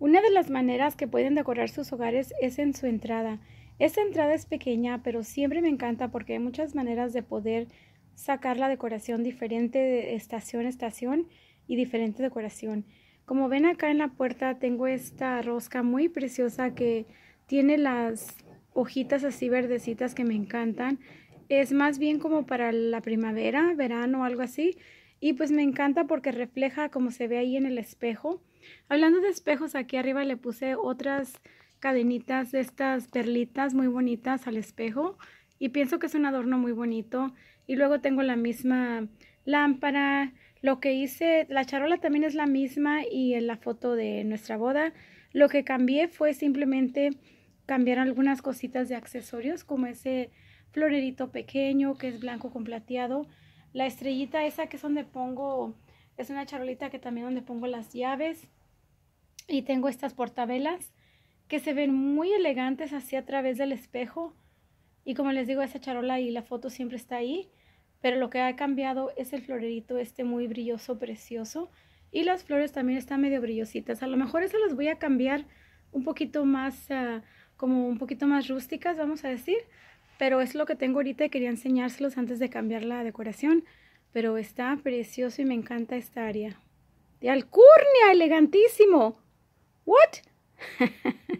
Una de las maneras que pueden decorar sus hogares es en su entrada. Esta entrada es pequeña, pero siempre me encanta porque hay muchas maneras de poder sacar la decoración diferente de estación a estación y diferente decoración. Como ven acá en la puerta tengo esta rosca muy preciosa que tiene las hojitas así verdecitas que me encantan. Es más bien como para la primavera, verano, o algo así. Y pues me encanta porque refleja como se ve ahí en el espejo Hablando de espejos, aquí arriba le puse otras cadenitas de estas perlitas muy bonitas al espejo y pienso que es un adorno muy bonito. Y luego tengo la misma lámpara. Lo que hice, la charola también es la misma y en la foto de nuestra boda. Lo que cambié fue simplemente cambiar algunas cositas de accesorios como ese florerito pequeño que es blanco con plateado. La estrellita esa que es donde pongo es una charolita que también donde pongo las llaves. Y tengo estas portavelas que se ven muy elegantes así a través del espejo. Y como les digo, esa charola y la foto siempre está ahí. Pero lo que ha cambiado es el florerito este muy brilloso, precioso. Y las flores también están medio brillositas. A lo mejor esas las voy a cambiar un poquito más, ah, como un poquito más rústicas, vamos a decir. Pero es lo que tengo ahorita y quería enseñárselos antes de cambiar la decoración pero está precioso y me encanta esta área. De alcurnia, elegantísimo. What?